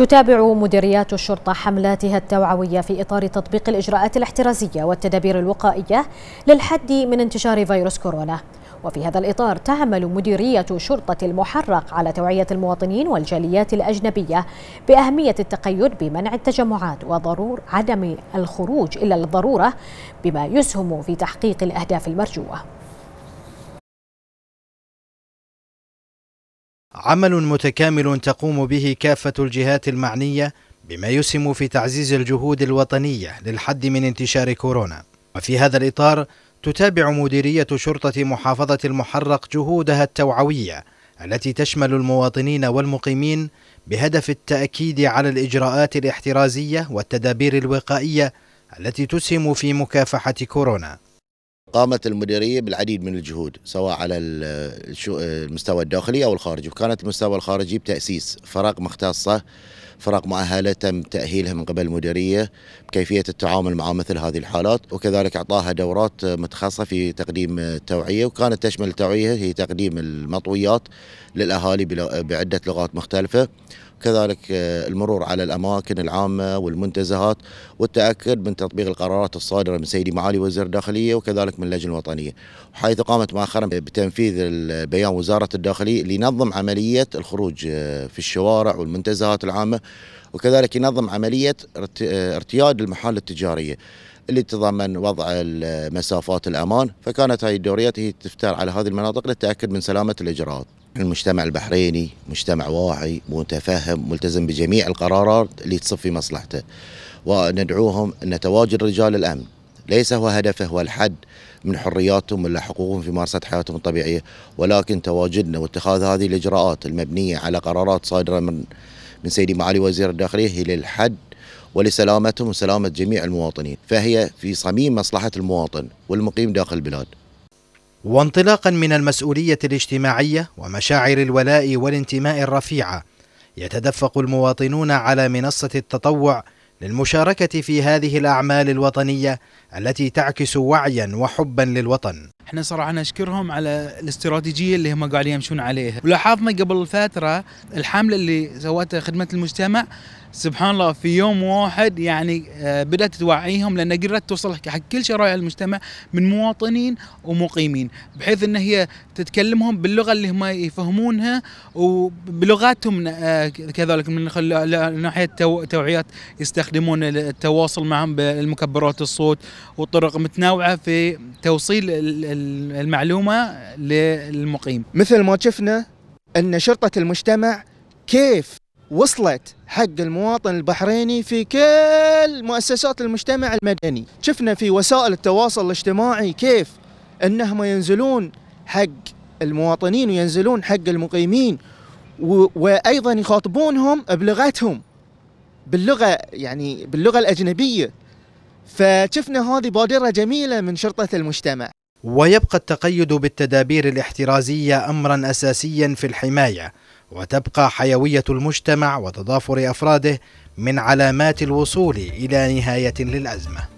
تتابع مديريات الشرطة حملاتها التوعوية في إطار تطبيق الإجراءات الاحترازية والتدابير الوقائية للحد من انتشار فيروس كورونا وفي هذا الإطار تعمل مديرية شرطة المحرق على توعية المواطنين والجاليات الأجنبية بأهمية التقيد بمنع التجمعات وضرور عدم الخروج إلا الضرورة بما يسهم في تحقيق الأهداف المرجوة عمل متكامل تقوم به كافة الجهات المعنية بما يسهم في تعزيز الجهود الوطنية للحد من انتشار كورونا وفي هذا الإطار تتابع مديرية شرطة محافظة المحرق جهودها التوعوية التي تشمل المواطنين والمقيمين بهدف التأكيد على الإجراءات الاحترازية والتدابير الوقائية التي تسهم في مكافحة كورونا قامت المديرية بالعديد من الجهود سواء على المستوى الداخلي أو الخارجي وكانت المستوى الخارجي بتأسيس فرق مختصة فرق مؤهله تم تاهيلها من قبل المديريه بكيفيه التعامل مع مثل هذه الحالات وكذلك اعطاها دورات متخصصه في تقديم التوعيه وكانت تشمل التوعيه هي تقديم المطويات للاهالي بعده لغات مختلفه كذلك آه، المرور على الأماكن العامة والمنتزهات والتأكد من تطبيق القرارات الصادرة من سيدي معالي وزير الداخلية وكذلك من اللجنة الوطنية حيث قامت مؤخرا بتنفيذ بيان وزارة الداخلية لنظم عملية الخروج آه، في الشوارع والمنتزهات العامة وكذلك ينظم عملية ارتياد المحال التجارية اللي تتضمن وضع مسافات الأمان فكانت هذه الدوريات هي تفتر على هذه المناطق للتأكد من سلامة الإجراءات المجتمع البحريني مجتمع واعي متفهم ملتزم بجميع القرارات اللي تصف في مصلحته وندعوهم أن تواجد رجال الأمن ليس هو هدفه هو الحد من حرياتهم ولا حقوقهم في ممارسة حياتهم الطبيعية ولكن تواجدنا واتخاذ هذه الإجراءات المبنية على قرارات صادرة من من سيدي معالي وزير الداخلية هي للحد ولسلامتهم وسلامة جميع المواطنين فهي في صميم مصلحة المواطن والمقيم داخل البلاد وانطلاقا من المسؤولية الاجتماعية ومشاعر الولاء والانتماء الرفيعة يتدفق المواطنون على منصة التطوع للمشاركة في هذه الأعمال الوطنية التي تعكس وعيا وحبا للوطن احنا صراحه نشكرهم على الاستراتيجيه اللي هم قاعدين يمشون عليها ولاحظنا قبل فتره الحمله اللي سوتها خدمه المجتمع سبحان الله في يوم واحد يعني آه، بدات توعيهم لان قدرت توصل حق كل شرائح المجتمع من مواطنين ومقيمين بحيث ان هي تتكلمهم باللغه اللي هم يفهمونها وبلغاتهم آه، كذلك من ناحيه توعيات يستخدمون التواصل معهم بالمكبرات الصوت وطرق متنوعه في توصيل المعلومه للمقيم. مثل ما شفنا ان شرطه المجتمع كيف وصلت حق المواطن البحريني في كل مؤسسات المجتمع المدني شفنا في وسائل التواصل الاجتماعي كيف انهم ينزلون حق المواطنين وينزلون حق المقيمين وايضا يخاطبونهم بلغتهم باللغه يعني باللغه الاجنبيه فشفنا هذه بادره جميله من شرطه المجتمع ويبقى التقيد بالتدابير الاحترازية أمرا أساسيا في الحماية وتبقى حيوية المجتمع وتضافر أفراده من علامات الوصول إلى نهاية للأزمة